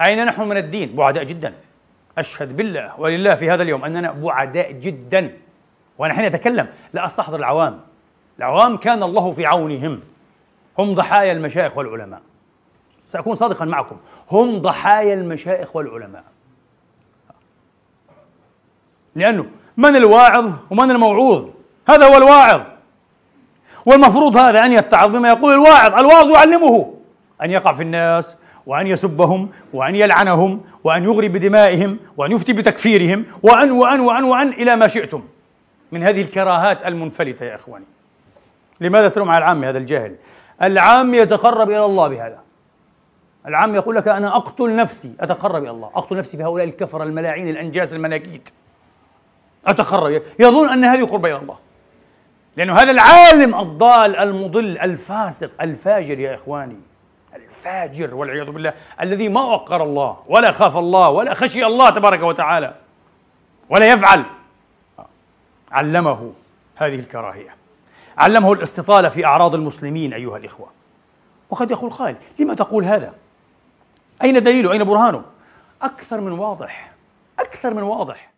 أين نحن من الدين؟ بعداء جدا أشهد بالله ولله في هذا اليوم أننا بعداء جدا وأنا حين أتكلم لا أستحضر العوام العوام كان الله في عونهم هم ضحايا المشايخ والعلماء سأكون صادقا معكم هم ضحايا المشايخ والعلماء لأنه من الواعظ ومن الموعوظ هذا هو الواعظ والمفروض هذا أن يتعظ بما يقول الواعظ الواعظ يعلمه أن يقع في الناس وأن يسبهم وأن يلعنهم وأن يغري بدمائهم وأن يفتي بتكفيرهم وأن وأن وأن وأن إلى ما شئتم من هذه الكراهات المنفلتة يا إخواني لماذا تلوم على العام هذا الجاهل العام يتقرب إلى الله بهذا العام يقول لك أنا أقتل نفسي أتقرب إلى الله أقتل نفسي في هؤلاء الكفرة الملاعين الأنجاس المناكيت أتقرب يظن أن هذه قرب إلى الله لأنه هذا العالم الضال المضل الفاسق الفاجر يا إخواني الفاجر والعياذ بالله الذي ما وقر الله ولا خاف الله ولا خشي الله تبارك وتعالى ولا يفعل علمه هذه الكراهيه علمه الاستطاله في اعراض المسلمين ايها الاخوه وقد يقول قائل لما تقول هذا اين دليله اين برهانه اكثر من واضح اكثر من واضح